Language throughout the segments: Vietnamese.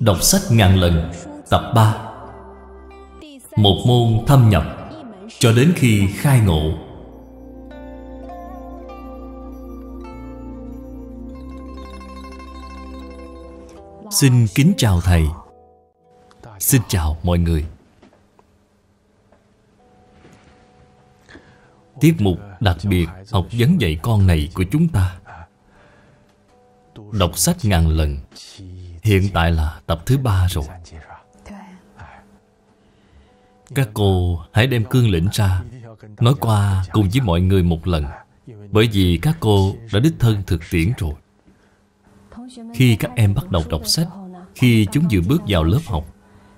Đọc sách ngàn lần Tập 3 Một môn thâm nhập Cho đến khi khai ngộ Xin kính chào Thầy Xin chào mọi người Tiết mục đặc biệt học vấn dạy con này của chúng ta Đọc sách ngàn lần Hiện tại là tập thứ ba rồi Các cô hãy đem cương lĩnh ra Nói qua cùng với mọi người một lần Bởi vì các cô đã đích thân thực tiễn rồi Khi các em bắt đầu đọc sách Khi chúng vừa bước vào lớp học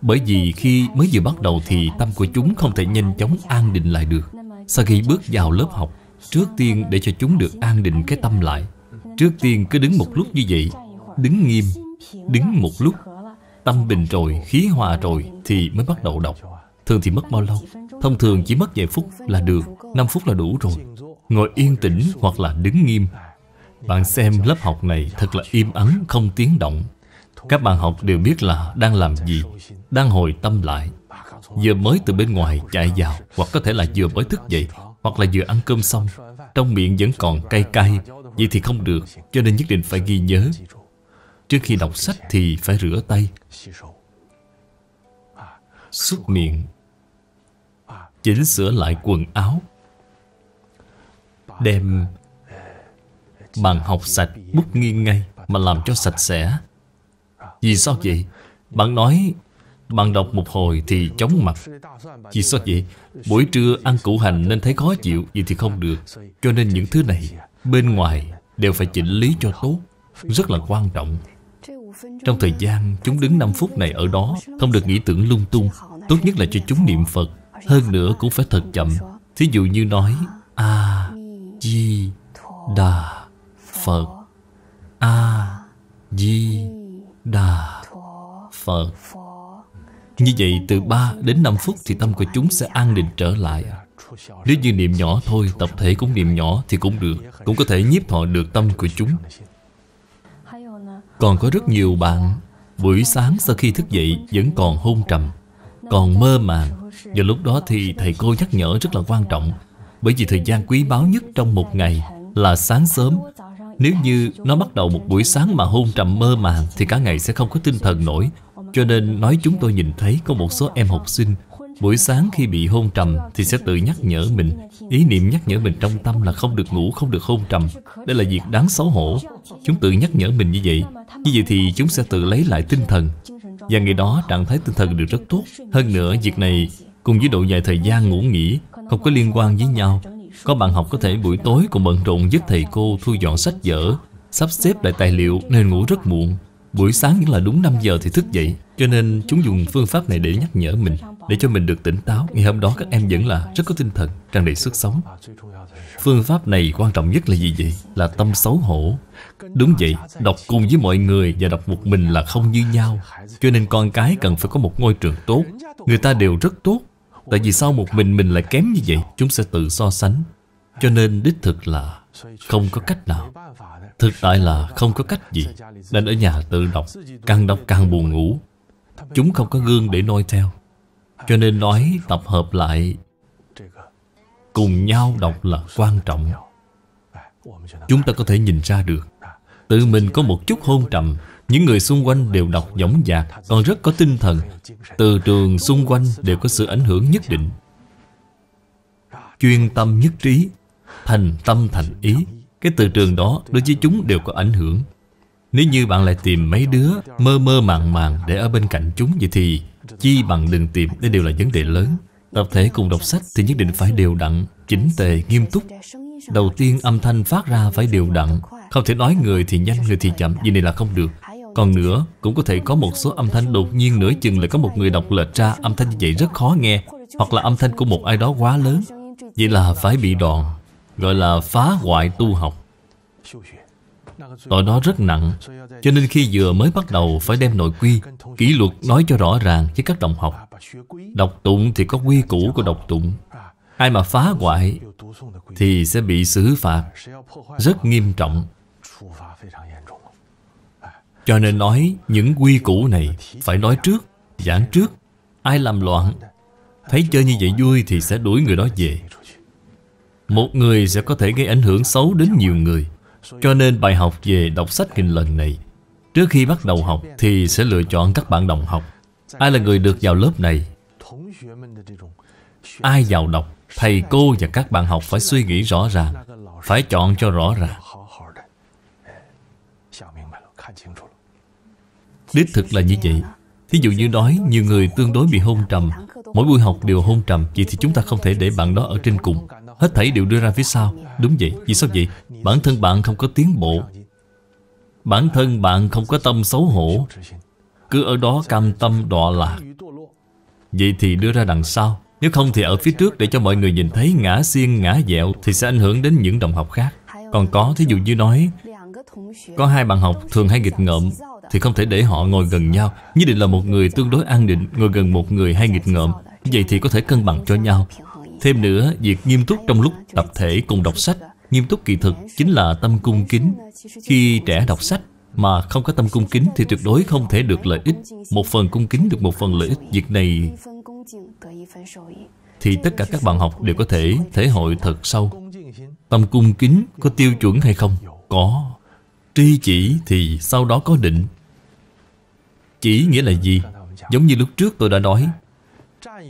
Bởi vì khi mới vừa bắt đầu thì tâm của chúng không thể nhanh chóng an định lại được Sau khi bước vào lớp học Trước tiên để cho chúng được an định cái tâm lại Trước tiên cứ đứng một lúc như vậy Đứng nghiêm Đứng một lúc Tâm bình rồi, khí hòa rồi Thì mới bắt đầu đọc Thường thì mất bao lâu Thông thường chỉ mất vài phút là được 5 phút là đủ rồi Ngồi yên tĩnh hoặc là đứng nghiêm Bạn xem lớp học này thật là im ắng Không tiếng động Các bạn học đều biết là đang làm gì Đang hồi tâm lại Vừa mới từ bên ngoài chạy vào Hoặc có thể là vừa mới thức dậy Hoặc là vừa ăn cơm xong Trong miệng vẫn còn cay cay Vậy thì không được Cho nên nhất định phải ghi nhớ Trước khi đọc sách thì phải rửa tay Xúc miệng Chỉnh sửa lại quần áo Đem Bàn học sạch bút nghiêng ngay Mà làm cho sạch sẽ Vì sao vậy? Bạn nói Bạn đọc một hồi thì chóng mặt Vì sao vậy? Buổi trưa ăn củ hành nên thấy khó chịu Vậy thì không được Cho nên những thứ này bên ngoài đều phải chỉnh lý cho tốt rất là quan trọng trong thời gian chúng đứng 5 phút này ở đó không được nghĩ tưởng lung tung tốt nhất là cho chúng niệm phật hơn nữa cũng phải thật chậm thí dụ như nói a di đà phật a di đà phật như vậy từ 3 đến 5 phút thì tâm của chúng sẽ an định trở lại nếu như niệm nhỏ thôi Tập thể cũng niệm nhỏ thì cũng được Cũng có thể nhiếp thọ được tâm của chúng Còn có rất nhiều bạn Buổi sáng sau khi thức dậy Vẫn còn hôn trầm Còn mơ màng Và lúc đó thì thầy cô nhắc nhở rất là quan trọng Bởi vì thời gian quý báu nhất trong một ngày Là sáng sớm Nếu như nó bắt đầu một buổi sáng mà hôn trầm mơ màng Thì cả ngày sẽ không có tinh thần nổi Cho nên nói chúng tôi nhìn thấy có một số em học sinh Buổi sáng khi bị hôn trầm Thì sẽ tự nhắc nhở mình Ý niệm nhắc nhở mình trong tâm là không được ngủ Không được hôn trầm Đây là việc đáng xấu hổ Chúng tự nhắc nhở mình như vậy Như vậy thì chúng sẽ tự lấy lại tinh thần Và ngày đó trạng thái tinh thần được rất tốt Hơn nữa việc này Cùng với độ dài thời gian ngủ nghỉ Không có liên quan với nhau Có bạn học có thể buổi tối cũng bận rộn giúp thầy cô thu dọn sách vở Sắp xếp lại tài liệu nên ngủ rất muộn Buổi sáng vẫn là đúng 5 giờ thì thức dậy Cho nên chúng dùng phương pháp này để nhắc nhở mình để cho mình được tỉnh táo Ngày hôm đó các em vẫn là rất có tinh thần Tràn đầy sức sống Phương pháp này quan trọng nhất là gì vậy? Là tâm xấu hổ Đúng vậy, đọc cùng với mọi người Và đọc một mình là không như nhau Cho nên con cái cần phải có một ngôi trường tốt Người ta đều rất tốt Tại vì sao một mình mình lại kém như vậy Chúng sẽ tự so sánh Cho nên đích thực là không có cách nào Thực tại là không có cách gì Nên ở nhà tự đọc Càng đọc càng buồn ngủ Chúng không có gương để noi theo cho nên nói tập hợp lại Cùng nhau đọc là quan trọng Chúng ta có thể nhìn ra được Tự mình có một chút hôn trầm Những người xung quanh đều đọc giống dạc Còn rất có tinh thần Từ trường xung quanh đều có sự ảnh hưởng nhất định Chuyên tâm nhất trí Thành tâm thành ý Cái từ trường đó đối với chúng đều có ảnh hưởng Nếu như bạn lại tìm mấy đứa Mơ mơ màng màng để ở bên cạnh chúng Vậy thì Chi bằng đừng tiệm Đây đều là vấn đề lớn Tập thể cùng đọc sách thì nhất định phải đều đặn Chỉnh tề, nghiêm túc Đầu tiên âm thanh phát ra phải đều đặn Không thể nói người thì nhanh, người thì chậm Vì này là không được Còn nữa, cũng có thể có một số âm thanh đột nhiên nửa chừng là có một người đọc lệch ra Âm thanh như vậy rất khó nghe Hoặc là âm thanh của một ai đó quá lớn Vậy là phải bị đòn Gọi là phá hoại tu học Tội đó rất nặng Cho nên khi vừa mới bắt đầu phải đem nội quy Kỷ luật nói cho rõ ràng với các đồng học Đọc tụng thì có quy củ của đọc tụng Ai mà phá hoại Thì sẽ bị xử phạt Rất nghiêm trọng Cho nên nói những quy củ này Phải nói trước, giảng trước Ai làm loạn Thấy chơi như vậy vui thì sẽ đuổi người đó về Một người sẽ có thể gây ảnh hưởng xấu đến nhiều người cho nên bài học về đọc sách nghìn lần này Trước khi bắt đầu học thì sẽ lựa chọn các bạn đồng học Ai là người được vào lớp này Ai vào đọc Thầy cô và các bạn học phải suy nghĩ rõ ràng Phải chọn cho rõ ràng Đích thực là như vậy Thí dụ như nói nhiều người tương đối bị hôn trầm Mỗi buổi học đều hôn trầm Vậy thì chúng ta không thể để bạn đó ở trên cùng Hết thảy đều đưa ra phía sau Đúng vậy, vì sao vậy? Bản thân bạn không có tiến bộ Bản thân bạn không có tâm xấu hổ Cứ ở đó cam tâm đọa lạc Vậy thì đưa ra đằng sau Nếu không thì ở phía trước để cho mọi người nhìn thấy ngã xiên ngã dẹo Thì sẽ ảnh hưởng đến những đồng học khác Còn có, thí dụ như nói Có hai bạn học thường hay nghịch ngợm Thì không thể để họ ngồi gần nhau Nhất định là một người tương đối an định Ngồi gần một người hay nghịch ngợm Vậy thì có thể cân bằng cho nhau Thêm nữa, việc nghiêm túc trong lúc tập thể cùng đọc sách Nghiêm túc kỳ thực chính là tâm cung kính Khi trẻ đọc sách mà không có tâm cung kính thì tuyệt đối không thể được lợi ích Một phần cung kính được một phần lợi ích Việc này thì tất cả các bạn học đều có thể thể hội thật sâu Tâm cung kính có tiêu chuẩn hay không? Có Tri chỉ thì sau đó có định Chỉ nghĩa là gì? Giống như lúc trước tôi đã nói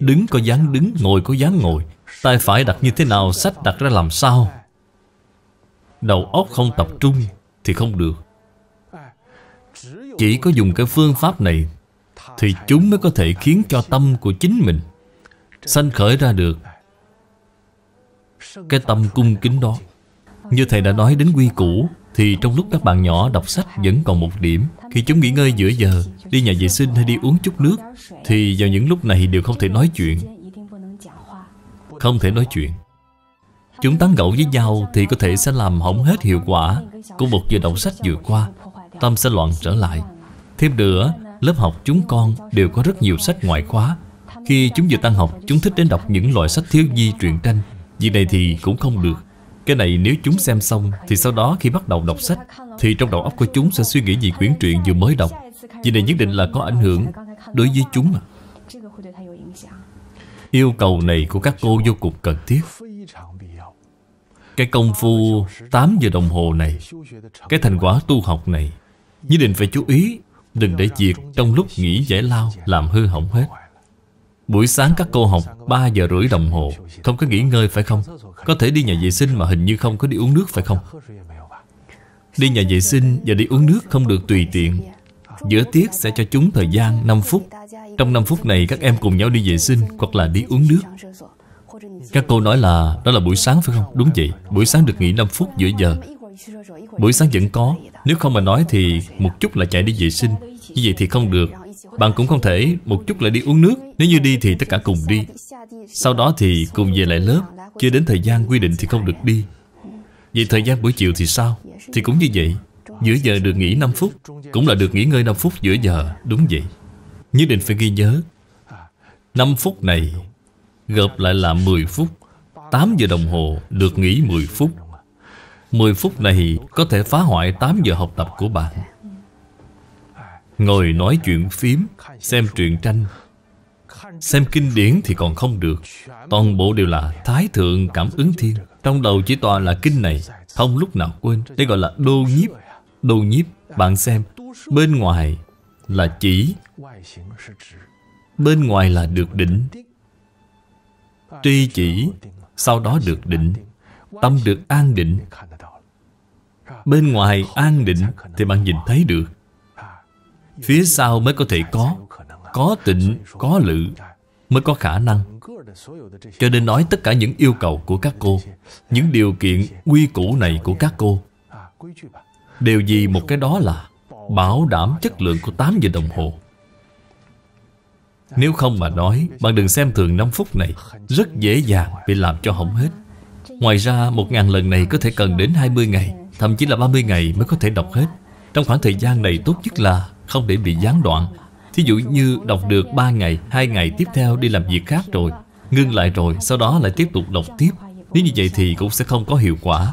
Đứng có dáng đứng, ngồi có dáng ngồi Tay phải đặt như thế nào Sách đặt ra làm sao Đầu óc không tập trung Thì không được Chỉ có dùng cái phương pháp này Thì chúng mới có thể khiến cho tâm của chính mình Sanh khởi ra được Cái tâm cung kính đó Như thầy đã nói đến quy củ Thì trong lúc các bạn nhỏ đọc sách vẫn còn một điểm Khi chúng nghỉ ngơi giữa giờ Đi nhà vệ sinh hay đi uống chút nước Thì vào những lúc này đều không thể nói chuyện không thể nói chuyện Chúng tán gẫu với nhau thì có thể sẽ làm hỏng hết hiệu quả Của một giờ đọc sách vừa qua Tâm sẽ loạn trở lại Thêm nữa, lớp học chúng con đều có rất nhiều sách ngoại khóa Khi chúng vừa tan học, chúng thích đến đọc những loại sách thiếu nhi truyện tranh Vì này thì cũng không được Cái này nếu chúng xem xong Thì sau đó khi bắt đầu đọc sách Thì trong đầu óc của chúng sẽ suy nghĩ gì quyển truyện vừa mới đọc Vì này nhất định là có ảnh hưởng Đối với chúng à Yêu cầu này của các cô vô cùng cần thiết Cái công phu 8 giờ đồng hồ này Cái thành quả tu học này Nhất định phải chú ý Đừng để việc trong lúc nghỉ giải lao Làm hư hỏng hết Buổi sáng các cô học 3 giờ rưỡi đồng hồ Không có nghỉ ngơi phải không Có thể đi nhà vệ sinh mà hình như không có đi uống nước phải không Đi nhà vệ sinh và đi uống nước không được tùy tiện Giữa tiết sẽ cho chúng thời gian 5 phút trong 5 phút này các em cùng nhau đi vệ sinh Hoặc là đi uống nước Các cô nói là đó là buổi sáng phải không? Đúng vậy, buổi sáng được nghỉ 5 phút giữa giờ Buổi sáng vẫn có Nếu không mà nói thì một chút là chạy đi vệ sinh Như vậy thì không được Bạn cũng không thể một chút lại đi uống nước Nếu như đi thì tất cả cùng đi Sau đó thì cùng về lại lớp Chưa đến thời gian quy định thì không được đi Vậy thời gian buổi chiều thì sao? Thì cũng như vậy Giữa giờ được nghỉ 5 phút Cũng là được nghỉ ngơi 5 phút giữa giờ Đúng vậy Nhất định phải ghi nhớ 5 phút này Gộp lại là 10 phút 8 giờ đồng hồ được nghỉ 10 phút 10 phút này có thể phá hoại 8 giờ học tập của bạn Ngồi nói chuyện phím Xem truyện tranh Xem kinh điển thì còn không được Toàn bộ đều là Thái Thượng Cảm ứng Thiên Trong đầu chỉ toàn là kinh này Không lúc nào quên Đây gọi là đô nhiếp Đô nhiếp Bạn xem Bên ngoài là chỉ Bên ngoài là được định Tuy chỉ Sau đó được định Tâm được an định Bên ngoài an định Thì bạn nhìn thấy được Phía sau mới có thể có Có tịnh, có lự Mới có khả năng Cho nên nói tất cả những yêu cầu của các cô Những điều kiện quy củ này của các cô Đều gì một cái đó là Bảo đảm chất lượng của 8 giờ đồng hồ Nếu không mà nói Bạn đừng xem thường 5 phút này Rất dễ dàng bị làm cho hỏng hết Ngoài ra 1.000 lần này có thể cần đến 20 ngày Thậm chí là 30 ngày mới có thể đọc hết Trong khoảng thời gian này tốt nhất là Không để bị gián đoạn Thí dụ như đọc được 3 ngày 2 ngày tiếp theo đi làm việc khác rồi Ngưng lại rồi Sau đó lại tiếp tục đọc tiếp Nếu như vậy thì cũng sẽ không có hiệu quả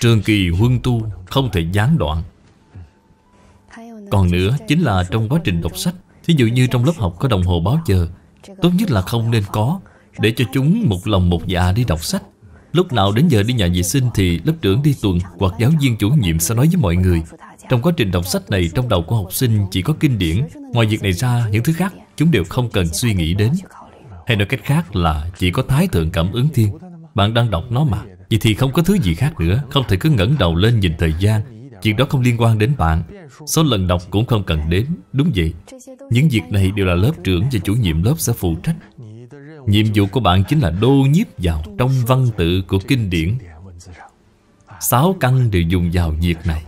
Trường kỳ huân tu không thể gián đoạn còn nữa chính là trong quá trình đọc sách Thí dụ như trong lớp học có đồng hồ báo giờ Tốt nhất là không nên có Để cho chúng một lòng một dạ đi đọc sách Lúc nào đến giờ đi nhà vệ sinh thì lớp trưởng đi tuần hoặc giáo viên chủ nhiệm sẽ nói với mọi người. Trong quá trình đọc sách này, trong đầu của học sinh chỉ có kinh điển. Ngoài việc này ra, những thứ khác chúng đều không cần suy nghĩ đến. Hay nói cách khác là chỉ có thái thượng cảm ứng thiên. Bạn đang đọc nó mà. Vậy thì không có thứ gì khác nữa, không thể cứ ngẩng đầu lên nhìn thời gian. Chuyện đó không liên quan đến bạn Số lần đọc cũng không cần đếm Đúng vậy Những việc này đều là lớp trưởng và chủ nhiệm lớp sẽ phụ trách Nhiệm vụ của bạn chính là đô nhiếp vào trong văn tự của kinh điển Sáu căn đều dùng vào việc này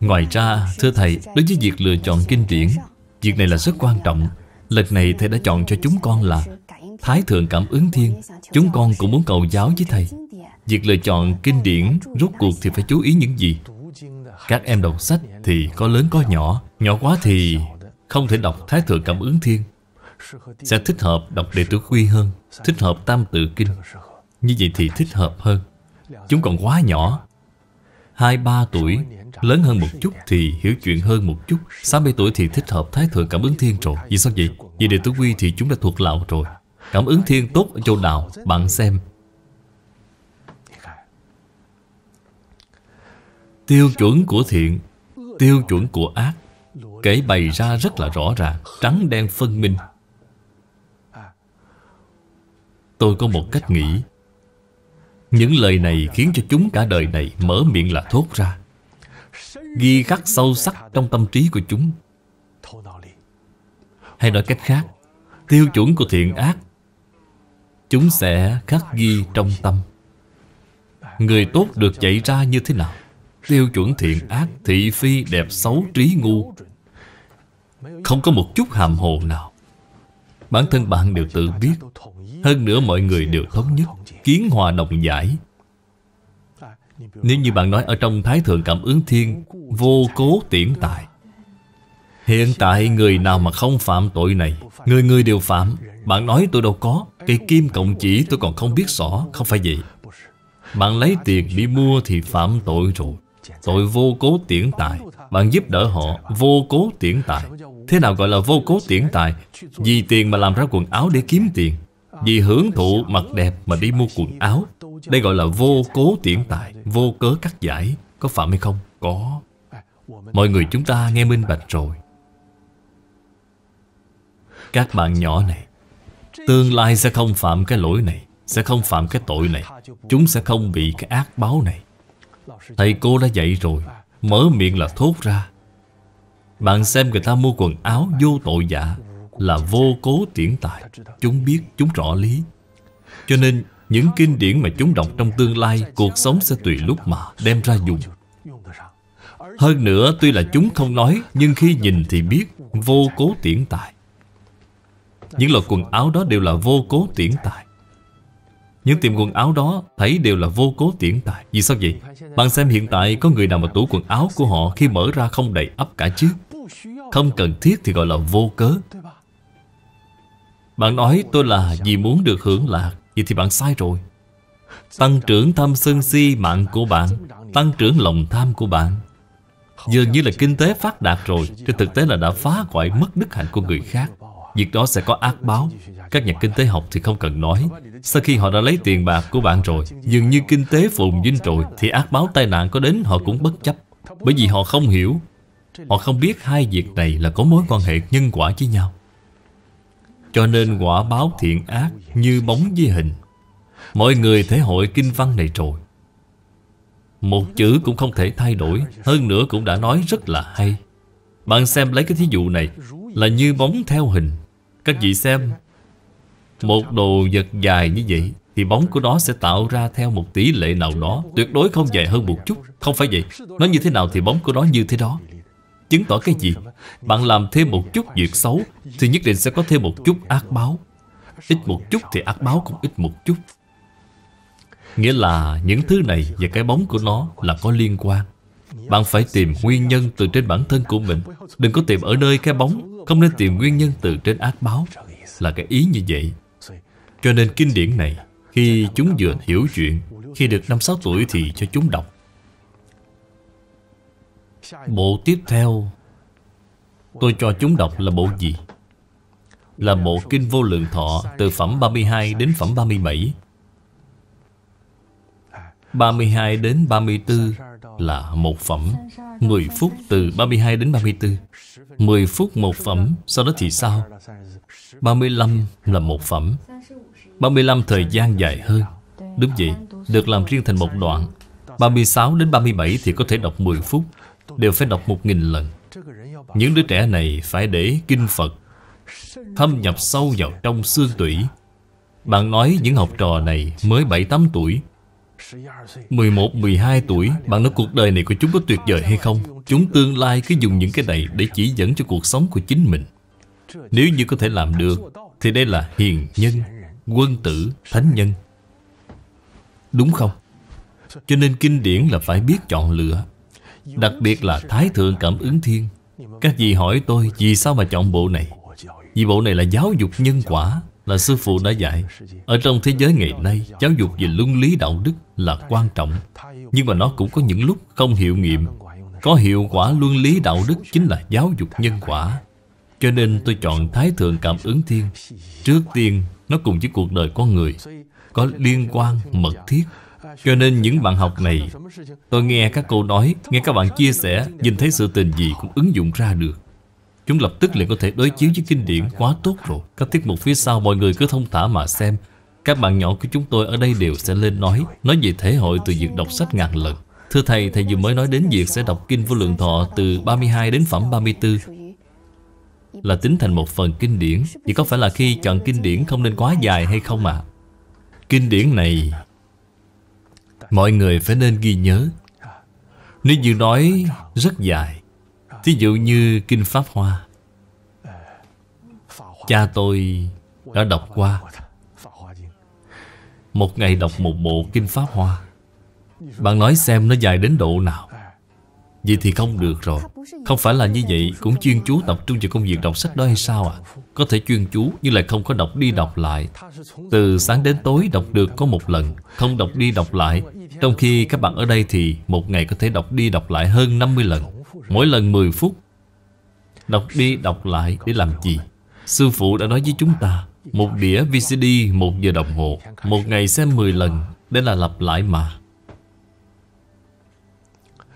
Ngoài ra, thưa thầy, đối với việc lựa chọn kinh điển Việc này là rất quan trọng Lần này thầy đã chọn cho chúng con là Thái Thượng Cảm ứng Thiên Chúng con cũng muốn cầu giáo với thầy Việc lựa chọn kinh điển rốt cuộc thì phải chú ý những gì? Các em đọc sách thì có lớn có nhỏ Nhỏ quá thì không thể đọc Thái Thượng Cảm ứng Thiên Sẽ thích hợp đọc Đệ Tử Quy hơn Thích hợp Tam Tự Kinh Như vậy thì thích hợp hơn Chúng còn quá nhỏ hai ba tuổi Lớn hơn một chút thì hiểu chuyện hơn một chút 60 tuổi thì thích hợp Thái Thượng Cảm ứng Thiên rồi Vì sao vậy? Vì Đệ Tử Quy thì chúng đã thuộc lão rồi Cảm ứng Thiên tốt ở chỗ nào? Bạn xem Tiêu chuẩn của thiện Tiêu chuẩn của ác Kể bày ra rất là rõ ràng Trắng đen phân minh Tôi có một cách nghĩ Những lời này khiến cho chúng cả đời này Mở miệng là thốt ra Ghi khắc sâu sắc trong tâm trí của chúng Hay nói cách khác Tiêu chuẩn của thiện ác Chúng sẽ khắc ghi trong tâm Người tốt được dạy ra như thế nào tiêu chuẩn thiện ác thị phi đẹp xấu trí ngu không có một chút hàm hồ nào bản thân bạn đều tự biết hơn nữa mọi người đều thống nhất kiến hòa đồng giải nếu như bạn nói ở trong Thái Thượng Cảm ứng Thiên Vô cố tiễn tại Hiện tại người nào mà không phạm tội này Người người đều phạm Bạn nói tôi đâu có Cây kim cộng chỉ tôi còn không biết rõ Không phải vậy Bạn lấy tiền đi mua thì phạm tội rồi Tội vô cố tiễn tài Bạn giúp đỡ họ vô cố tiễn tài Thế nào gọi là vô cố tiễn tài Vì tiền mà làm ra quần áo để kiếm tiền Vì hưởng thụ mặt đẹp mà đi mua quần áo Đây gọi là vô cố tiễn tài Vô cớ cắt giải Có phạm hay không? Có Mọi người chúng ta nghe minh bạch rồi Các bạn nhỏ này Tương lai sẽ không phạm cái lỗi này Sẽ không phạm cái tội này Chúng sẽ không bị cái ác báo này Thầy cô đã dạy rồi Mở miệng là thốt ra Bạn xem người ta mua quần áo vô tội giả dạ Là vô cố tiễn tài Chúng biết, chúng rõ lý Cho nên những kinh điển mà chúng đọc trong tương lai Cuộc sống sẽ tùy lúc mà đem ra dùng Hơn nữa tuy là chúng không nói Nhưng khi nhìn thì biết Vô cố tiễn tài Những loại quần áo đó đều là vô cố tiễn tài những tiệm quần áo đó thấy đều là vô cố tiễn tài Vì sao vậy? Bạn xem hiện tại có người nào mà tủ quần áo của họ khi mở ra không đầy ấp cả chứ Không cần thiết thì gọi là vô cớ Bạn nói tôi là vì muốn được hưởng lạc Vậy thì bạn sai rồi Tăng trưởng tham sân si mạng của bạn Tăng trưởng lòng tham của bạn Dường như là kinh tế phát đạt rồi Trên thực tế là đã phá hoại mất đức hạnh của người khác Việc đó sẽ có ác báo Các nhà kinh tế học thì không cần nói Sau khi họ đã lấy tiền bạc của bạn rồi Dường như kinh tế phồn vinh rồi Thì ác báo tai nạn có đến họ cũng bất chấp Bởi vì họ không hiểu Họ không biết hai việc này là có mối quan hệ nhân quả với nhau Cho nên quả báo thiện ác như bóng với hình Mọi người thể hội kinh văn này rồi Một chữ cũng không thể thay đổi Hơn nữa cũng đã nói rất là hay Bạn xem lấy cái thí dụ này Là như bóng theo hình các vị xem Một đồ vật dài như vậy Thì bóng của nó sẽ tạo ra theo một tỷ lệ nào đó Tuyệt đối không dài hơn một chút Không phải vậy Nó như thế nào thì bóng của nó như thế đó Chứng tỏ cái gì Bạn làm thêm một chút việc xấu Thì nhất định sẽ có thêm một chút ác báo Ít một chút thì ác báo cũng ít một chút Nghĩa là những thứ này và cái bóng của nó là có liên quan bạn phải tìm nguyên nhân từ trên bản thân của mình Đừng có tìm ở nơi cái bóng Không nên tìm nguyên nhân từ trên ác báo Là cái ý như vậy Cho nên kinh điển này Khi chúng vừa hiểu chuyện Khi được 5-6 tuổi thì cho chúng đọc Bộ tiếp theo Tôi cho chúng đọc là bộ gì? Là bộ Kinh Vô Lượng Thọ Từ phẩm 32 đến phẩm 37 32 đến 34 là một phẩm 10 phút từ 32 đến 34 10 phút một phẩm Sau đó thì sao 35 là một phẩm 35 thời gian dài hơn Đúng vậy Được làm riêng thành một đoạn 36 đến 37 thì có thể đọc 10 phút Đều phải đọc 1.000 lần Những đứa trẻ này phải để kinh Phật Thâm nhập sâu vào trong xương tủy Bạn nói những học trò này mới 7-8 tuổi 11, 12 tuổi Bạn nói cuộc đời này của chúng có tuyệt vời hay không? Chúng tương lai cứ dùng những cái này Để chỉ dẫn cho cuộc sống của chính mình Nếu như có thể làm được Thì đây là hiền nhân, quân tử, thánh nhân Đúng không? Cho nên kinh điển là phải biết chọn lựa Đặc biệt là Thái Thượng Cảm ứng Thiên Các vị hỏi tôi Vì sao mà chọn bộ này Vì bộ này là giáo dục nhân quả là sư phụ đã dạy Ở trong thế giới ngày nay Giáo dục về luân lý đạo đức là quan trọng Nhưng mà nó cũng có những lúc không hiệu nghiệm Có hiệu quả luân lý đạo đức Chính là giáo dục nhân quả Cho nên tôi chọn Thái Thượng Cảm ứng Thiên Trước tiên Nó cùng với cuộc đời con người Có liên quan mật thiết cho nên những bạn học này Tôi nghe các câu nói Nghe các bạn chia sẻ Nhìn thấy sự tình gì cũng ứng dụng ra được Chúng lập tức liền có thể đối chiếu với kinh điển quá tốt rồi Các tiết mục phía sau mọi người cứ thông thả mà xem Các bạn nhỏ của chúng tôi ở đây đều sẽ lên nói Nói về thể hội từ việc đọc sách ngàn lần Thưa thầy, thầy vừa mới nói đến việc sẽ đọc kinh vô lượng thọ từ 32 đến phẩm 34 Là tính thành một phần kinh điển Vậy có phải là khi chọn kinh điển không nên quá dài hay không ạ? À? Kinh điển này Mọi người phải nên ghi nhớ Nếu như nói rất dài Thí dụ như Kinh Pháp Hoa Cha tôi đã đọc qua Một ngày đọc một bộ Kinh Pháp Hoa Bạn nói xem nó dài đến độ nào Vậy thì không được rồi Không phải là như vậy Cũng chuyên chú tập trung vào công việc đọc sách đó hay sao ạ à? Có thể chuyên chú nhưng lại không có đọc đi đọc lại Từ sáng đến tối đọc được có một lần Không đọc đi đọc lại Trong khi các bạn ở đây thì Một ngày có thể đọc đi đọc lại hơn 50 lần Mỗi lần 10 phút Đọc đi đọc lại để làm gì Sư phụ đã nói với chúng ta Một đĩa VCD một giờ đồng hồ Một ngày xem 10 lần Để là lặp lại mà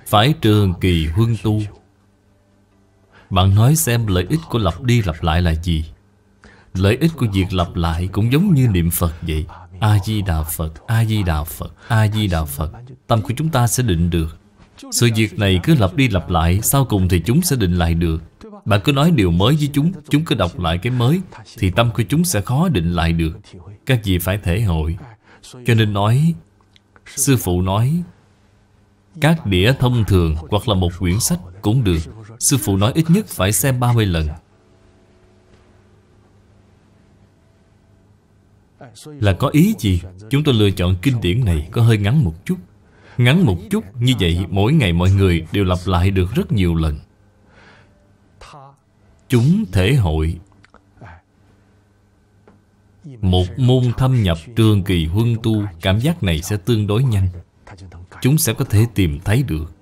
Phải trường kỳ huân tu Bạn nói xem lợi ích của lặp đi lặp lại là gì Lợi ích của việc lặp lại cũng giống như niệm Phật vậy A-di-đà Phật, A-di-đà Phật, A-di-đà Phật Tâm của chúng ta sẽ định được sự việc này cứ lặp đi lặp lại Sau cùng thì chúng sẽ định lại được Bạn cứ nói điều mới với chúng Chúng cứ đọc lại cái mới Thì tâm của chúng sẽ khó định lại được Các vị phải thể hội Cho nên nói Sư phụ nói Các đĩa thông thường hoặc là một quyển sách cũng được Sư phụ nói ít nhất phải xem 30 lần Là có ý gì Chúng tôi lựa chọn kinh điển này có hơi ngắn một chút Ngắn một chút Như vậy mỗi ngày mọi người đều lặp lại được rất nhiều lần Chúng thể hội Một môn thâm nhập trường kỳ huân tu Cảm giác này sẽ tương đối nhanh Chúng sẽ có thể tìm thấy được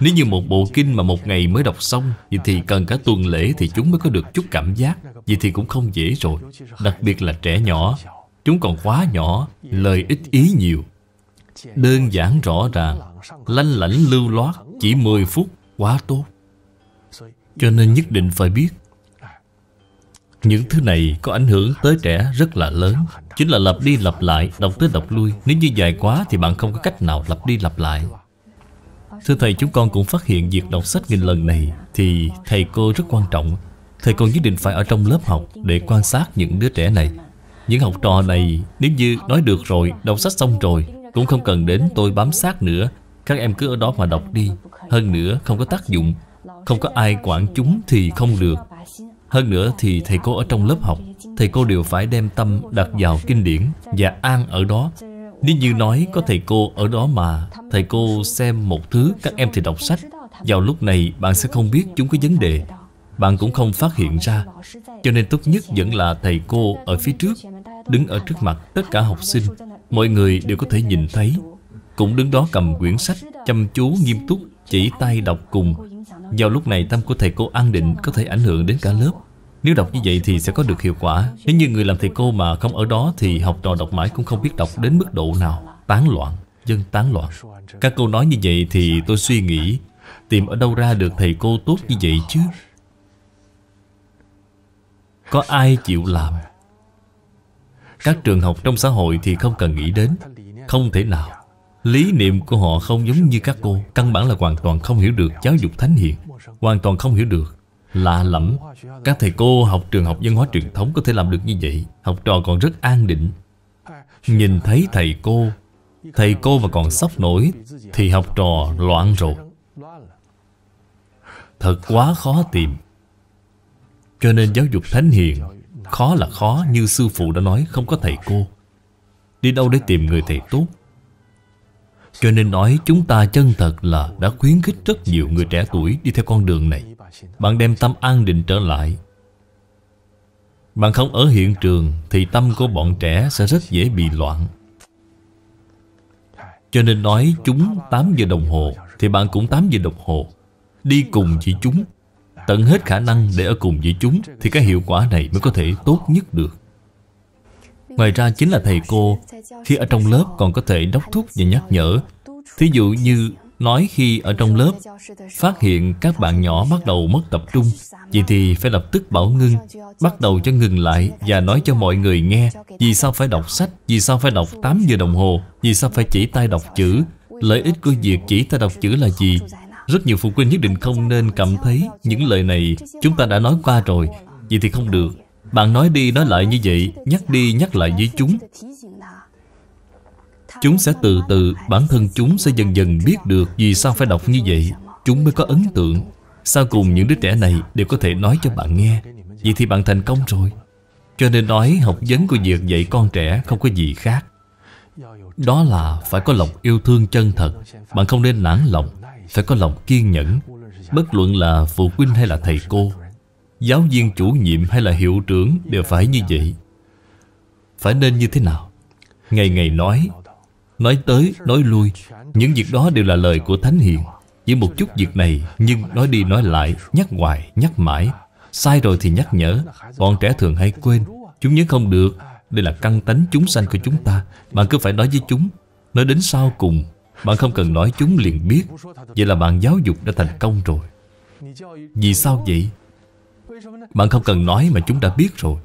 Nếu như một bộ kinh mà một ngày mới đọc xong Vậy thì cần cả tuần lễ thì chúng mới có được chút cảm giác Vậy thì cũng không dễ rồi Đặc biệt là trẻ nhỏ Chúng còn quá nhỏ Lời ít ý nhiều Đơn giản rõ ràng Lanh lãnh lưu loát Chỉ 10 phút quá tốt Cho nên nhất định phải biết Những thứ này có ảnh hưởng tới trẻ rất là lớn Chính là lặp đi lặp lại Đọc tới đọc lui Nếu như dài quá thì bạn không có cách nào lặp đi lặp lại Thưa thầy chúng con cũng phát hiện Việc đọc sách nghìn lần này Thì thầy cô rất quan trọng Thầy cô nhất định phải ở trong lớp học Để quan sát những đứa trẻ này những học trò này nếu như nói được rồi, đọc sách xong rồi cũng không cần đến tôi bám sát nữa Các em cứ ở đó mà đọc đi Hơn nữa không có tác dụng Không có ai quản chúng thì không được Hơn nữa thì thầy cô ở trong lớp học Thầy cô đều phải đem tâm đặt vào kinh điển Và an ở đó Nếu như nói có thầy cô ở đó mà Thầy cô xem một thứ các em thì đọc sách Vào lúc này bạn sẽ không biết chúng có vấn đề Bạn cũng không phát hiện ra Cho nên tốt nhất vẫn là thầy cô ở phía trước Đứng ở trước mặt tất cả học sinh Mọi người đều có thể nhìn thấy Cũng đứng đó cầm quyển sách Chăm chú nghiêm túc Chỉ tay đọc cùng do lúc này tâm của thầy cô an định Có thể ảnh hưởng đến cả lớp Nếu đọc như vậy thì sẽ có được hiệu quả Nếu như người làm thầy cô mà không ở đó Thì học trò đọc mãi cũng không biết đọc đến mức độ nào Tán loạn Dân tán loạn Các cô nói như vậy thì tôi suy nghĩ Tìm ở đâu ra được thầy cô tốt như vậy chứ Có ai chịu làm các trường học trong xã hội thì không cần nghĩ đến Không thể nào Lý niệm của họ không giống như các cô Căn bản là hoàn toàn không hiểu được giáo dục thánh hiền Hoàn toàn không hiểu được Lạ lẫm Các thầy cô học trường học văn hóa truyền thống có thể làm được như vậy Học trò còn rất an định Nhìn thấy thầy cô Thầy cô mà còn sốc nổi Thì học trò loạn rồi Thật quá khó tìm Cho nên giáo dục thánh hiền Khó là khó như sư phụ đã nói không có thầy cô Đi đâu để tìm người thầy tốt Cho nên nói chúng ta chân thật là đã khuyến khích rất nhiều người trẻ tuổi đi theo con đường này Bạn đem tâm an định trở lại Bạn không ở hiện trường thì tâm của bọn trẻ sẽ rất dễ bị loạn Cho nên nói chúng 8 giờ đồng hồ thì bạn cũng 8 giờ đồng hồ Đi cùng chỉ chúng Tận hết khả năng để ở cùng với chúng Thì cái hiệu quả này mới có thể tốt nhất được Ngoài ra chính là thầy cô Khi ở trong lớp còn có thể đốc thúc và nhắc nhở Thí dụ như nói khi ở trong lớp Phát hiện các bạn nhỏ bắt đầu mất tập trung Vậy thì phải lập tức bảo ngưng Bắt đầu cho ngừng lại Và nói cho mọi người nghe Vì sao phải đọc sách Vì sao phải đọc 8 giờ đồng hồ Vì sao phải chỉ tay đọc chữ Lợi ích của việc chỉ tay đọc chữ là gì rất nhiều phụ huynh nhất định không nên cảm thấy những lời này chúng ta đã nói qua rồi Vậy thì không được Bạn nói đi nói lại như vậy Nhắc đi nhắc lại với chúng Chúng sẽ từ từ Bản thân chúng sẽ dần dần biết được Vì sao phải đọc như vậy Chúng mới có ấn tượng Sau cùng những đứa trẻ này đều có thể nói cho bạn nghe Vậy thì bạn thành công rồi Cho nên nói học vấn của việc dạy con trẻ Không có gì khác Đó là phải có lòng yêu thương chân thật Bạn không nên nản lòng phải có lòng kiên nhẫn Bất luận là phụ huynh hay là thầy cô Giáo viên chủ nhiệm hay là hiệu trưởng đều phải như vậy Phải nên như thế nào Ngày ngày nói Nói tới, nói lui Những việc đó đều là lời của Thánh Hiền Chỉ một chút việc này Nhưng nói đi nói lại, nhắc hoài, nhắc mãi Sai rồi thì nhắc nhở Bọn trẻ thường hay quên Chúng nhớ không được Đây là căn tánh chúng sanh của chúng ta Bạn cứ phải nói với chúng Nói đến sau cùng bạn không cần nói chúng liền biết Vậy là bạn giáo dục đã thành công rồi Vì sao vậy? Bạn không cần nói mà chúng đã biết rồi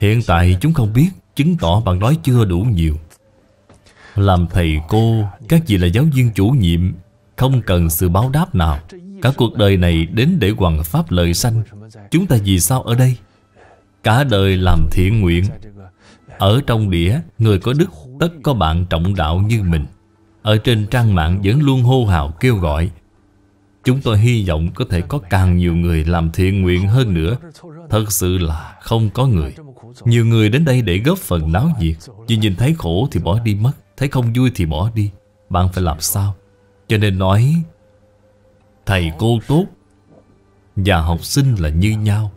Hiện tại chúng không biết Chứng tỏ bạn nói chưa đủ nhiều Làm thầy cô Các vị là giáo viên chủ nhiệm Không cần sự báo đáp nào Cả cuộc đời này đến để hoàn pháp lợi sanh Chúng ta vì sao ở đây? Cả đời làm thiện nguyện Ở trong đĩa Người có đức tất có bạn trọng đạo như mình ở trên trang mạng vẫn luôn hô hào kêu gọi Chúng tôi hy vọng có thể có càng nhiều người làm thiện nguyện hơn nữa Thật sự là không có người Nhiều người đến đây để góp phần náo nhiệt Vì nhìn thấy khổ thì bỏ đi mất Thấy không vui thì bỏ đi Bạn phải làm sao Cho nên nói Thầy cô tốt Và học sinh là như nhau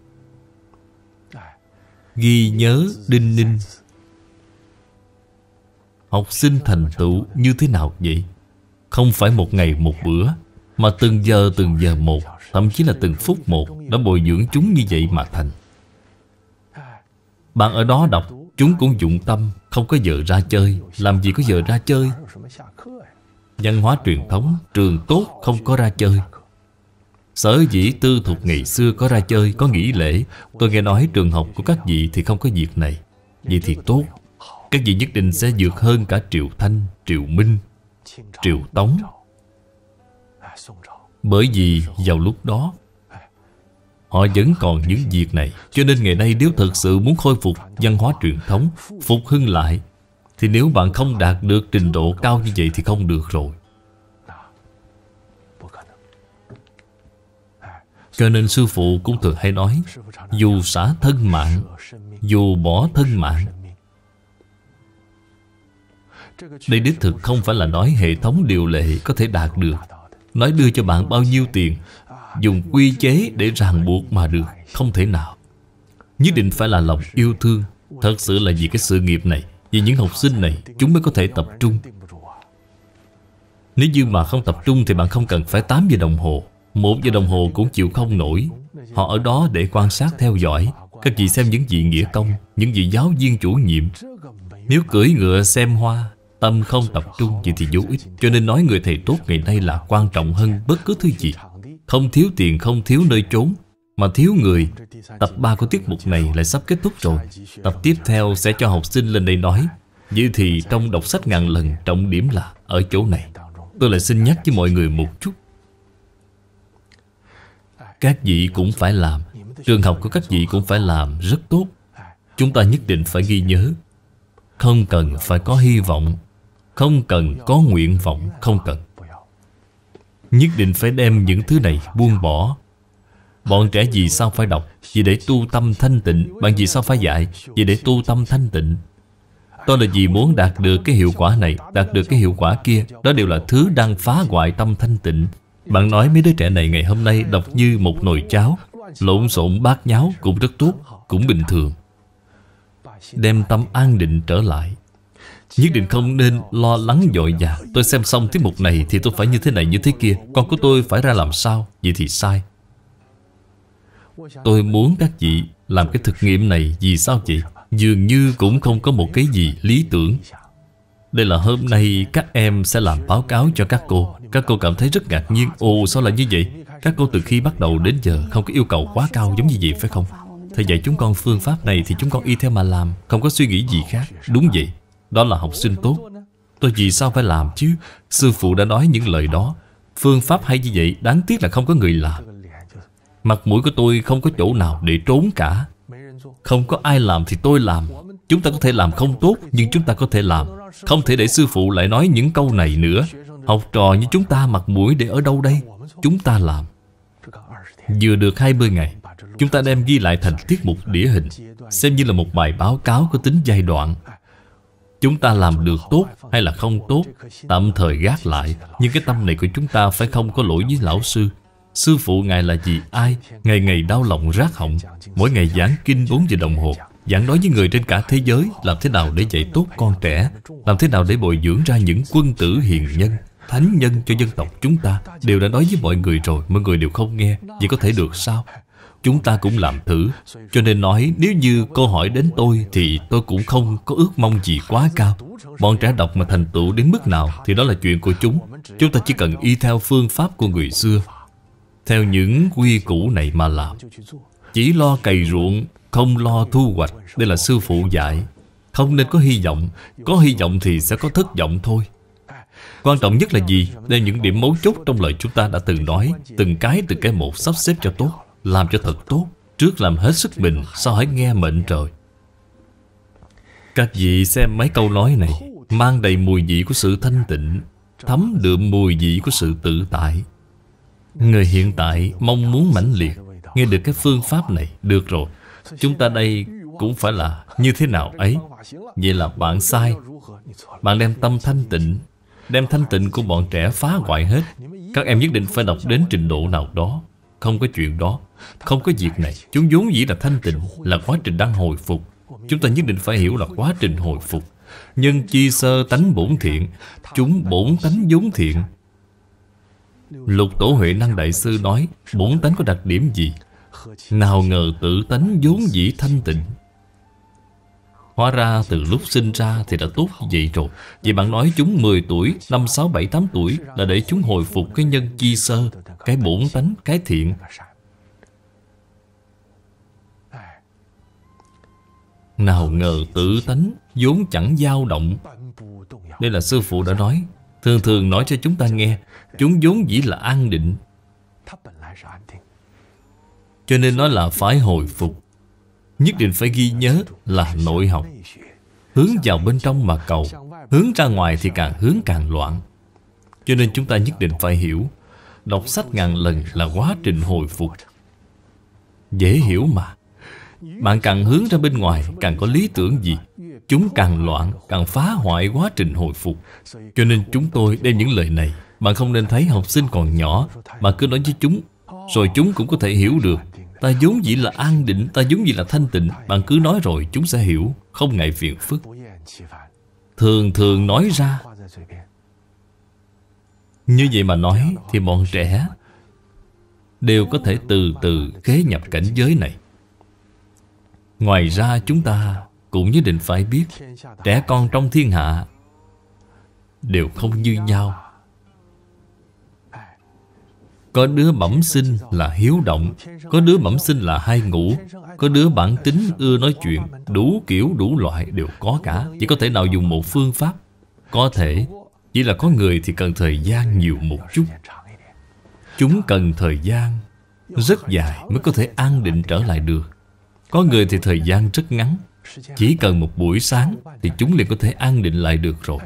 Ghi nhớ đinh ninh Học sinh thành tựu như thế nào vậy? Không phải một ngày một bữa Mà từng giờ từng giờ một Thậm chí là từng phút một Đã bồi dưỡng chúng như vậy mà thành Bạn ở đó đọc Chúng cũng dụng tâm Không có giờ ra chơi Làm gì có giờ ra chơi Văn hóa truyền thống Trường tốt không có ra chơi Sở dĩ tư thuộc ngày xưa có ra chơi Có nghỉ lễ Tôi nghe nói trường học của các vị thì không có việc này Vậy thì tốt các vị nhất định sẽ vượt hơn cả Triệu Thanh, Triệu Minh, Triệu Tống Bởi vì vào lúc đó Họ vẫn còn những việc này Cho nên ngày nay nếu thật sự muốn khôi phục văn hóa truyền thống Phục hưng lại Thì nếu bạn không đạt được trình độ cao như vậy thì không được rồi Cho nên sư phụ cũng thường hay nói Dù xả thân mạng Dù bỏ thân mạng đây đích thực không phải là nói hệ thống điều lệ có thể đạt được Nói đưa cho bạn bao nhiêu tiền Dùng quy chế để ràng buộc mà được Không thể nào Nhất định phải là lòng yêu thương Thật sự là vì cái sự nghiệp này Vì những học sinh này Chúng mới có thể tập trung Nếu như mà không tập trung Thì bạn không cần phải 8 giờ đồng hồ Một giờ đồng hồ cũng chịu không nổi Họ ở đó để quan sát theo dõi Các vị xem những vị nghĩa công Những vị giáo viên chủ nhiệm Nếu cưỡi ngựa xem hoa Tâm không tập trung gì thì vô ích Cho nên nói người thầy tốt ngày nay là quan trọng hơn bất cứ thứ gì Không thiếu tiền, không thiếu nơi trốn Mà thiếu người Tập 3 của tiết mục này lại sắp kết thúc rồi Tập tiếp theo sẽ cho học sinh lên đây nói như thì trong đọc sách ngàn lần Trọng điểm là ở chỗ này Tôi lại xin nhắc với mọi người một chút Các vị cũng phải làm Trường học của các vị cũng phải làm rất tốt Chúng ta nhất định phải ghi nhớ Không cần phải có hy vọng không cần có nguyện vọng Không cần Nhất định phải đem những thứ này buông bỏ Bọn trẻ vì sao phải đọc Vì để tu tâm thanh tịnh Bạn vì sao phải dạy Vì để tu tâm thanh tịnh Tôi là vì muốn đạt được cái hiệu quả này Đạt được cái hiệu quả kia Đó đều là thứ đang phá hoại tâm thanh tịnh Bạn nói mấy đứa trẻ này ngày hôm nay đọc như một nồi cháo Lộn xộn bát nháo cũng rất tốt Cũng bình thường Đem tâm an định trở lại Nhất định không nên lo lắng dội dà Tôi xem xong tiết mục này thì tôi phải như thế này như thế kia Con của tôi phải ra làm sao Vậy thì sai Tôi muốn các chị làm cái thực nghiệm này Vì sao vậy Dường như cũng không có một cái gì lý tưởng Đây là hôm nay các em sẽ làm báo cáo cho các cô Các cô cảm thấy rất ngạc nhiên Ồ sao lại như vậy Các cô từ khi bắt đầu đến giờ Không có yêu cầu quá cao giống như vậy phải không Thầy dạy chúng con phương pháp này Thì chúng con y theo mà làm Không có suy nghĩ gì khác Đúng vậy đó là học sinh tốt Tôi vì sao phải làm chứ Sư phụ đã nói những lời đó Phương pháp hay như vậy đáng tiếc là không có người làm Mặt mũi của tôi không có chỗ nào để trốn cả Không có ai làm thì tôi làm Chúng ta có thể làm không tốt Nhưng chúng ta có thể làm Không thể để sư phụ lại nói những câu này nữa Học trò như chúng ta mặt mũi để ở đâu đây Chúng ta làm Vừa được 20 ngày Chúng ta đem ghi lại thành tiết mục đĩa hình Xem như là một bài báo cáo có tính giai đoạn Chúng ta làm được tốt hay là không tốt Tạm thời gác lại Nhưng cái tâm này của chúng ta phải không có lỗi với lão sư Sư phụ Ngài là gì ai Ngày ngày đau lòng rác họng Mỗi ngày giảng kinh 4 giờ đồng hồ Giảng nói với người trên cả thế giới Làm thế nào để dạy tốt con trẻ Làm thế nào để bồi dưỡng ra những quân tử hiền nhân Thánh nhân cho dân tộc chúng ta Đều đã nói với mọi người rồi Mọi người đều không nghe Vậy có thể được sao Chúng ta cũng làm thử Cho nên nói nếu như cô hỏi đến tôi Thì tôi cũng không có ước mong gì quá cao Bọn trẻ đọc mà thành tựu đến mức nào Thì đó là chuyện của chúng Chúng ta chỉ cần y theo phương pháp của người xưa Theo những quy củ này mà làm Chỉ lo cày ruộng Không lo thu hoạch Đây là sư phụ dạy Không nên có hy vọng Có hy vọng thì sẽ có thất vọng thôi Quan trọng nhất là gì? Đây là những điểm mấu chốt trong lời chúng ta đã từng nói Từng cái từng cái một sắp xếp cho tốt làm cho thật tốt Trước làm hết sức mình Sao hãy nghe mệnh trời Các vị xem mấy câu nói này Mang đầy mùi vị của sự thanh tịnh Thấm đượm mùi vị của sự tự tại Người hiện tại mong muốn mãnh liệt Nghe được cái phương pháp này Được rồi Chúng ta đây cũng phải là như thế nào ấy Vậy là bạn sai Bạn đem tâm thanh tịnh Đem thanh tịnh của bọn trẻ phá hoại hết Các em nhất định phải đọc đến trình độ nào đó không có chuyện đó Không có việc này Chúng vốn dĩ là thanh tịnh Là quá trình đang hồi phục Chúng ta nhất định phải hiểu là quá trình hồi phục Nhân chi sơ tánh bổn thiện Chúng bổn tánh vốn thiện Lục Tổ Huệ Năng Đại Sư nói Bổn tánh có đặc điểm gì Nào ngờ tự tánh vốn dĩ thanh tịnh Hóa ra từ lúc sinh ra thì đã tốt vậy rồi Vậy bạn nói chúng 10 tuổi, 5, 6, 7, 8 tuổi Là để chúng hồi phục cái nhân chi sơ Cái bổn tánh, cái thiện Nào ngờ tự tánh vốn chẳng dao động Đây là sư phụ đã nói Thường thường nói cho chúng ta nghe Chúng vốn dĩ là an định Cho nên nó là phải hồi phục Nhất định phải ghi nhớ là nội học Hướng vào bên trong mà cầu Hướng ra ngoài thì càng hướng càng loạn Cho nên chúng ta nhất định phải hiểu Đọc sách ngàn lần là quá trình hồi phục Dễ hiểu mà Bạn càng hướng ra bên ngoài Càng có lý tưởng gì Chúng càng loạn, càng phá hoại quá trình hồi phục Cho nên chúng tôi đem những lời này Bạn không nên thấy học sinh còn nhỏ Mà cứ nói với chúng Rồi chúng cũng có thể hiểu được Ta vốn dĩ là an định Ta vốn dĩ là thanh tịnh Bạn cứ nói rồi chúng sẽ hiểu Không ngại phiền phức Thường thường nói ra Như vậy mà nói Thì bọn trẻ Đều có thể từ từ kế nhập cảnh giới này Ngoài ra chúng ta Cũng nhất định phải biết Trẻ con trong thiên hạ Đều không như nhau có đứa bẩm sinh là hiếu động Có đứa bẩm sinh là hay ngủ Có đứa bản tính ưa nói chuyện Đủ kiểu đủ loại đều có cả Chỉ có thể nào dùng một phương pháp Có thể Chỉ là có người thì cần thời gian nhiều một chút Chúng cần thời gian Rất dài mới có thể an định trở lại được Có người thì thời gian rất ngắn Chỉ cần một buổi sáng Thì chúng liền có thể an định lại được rồi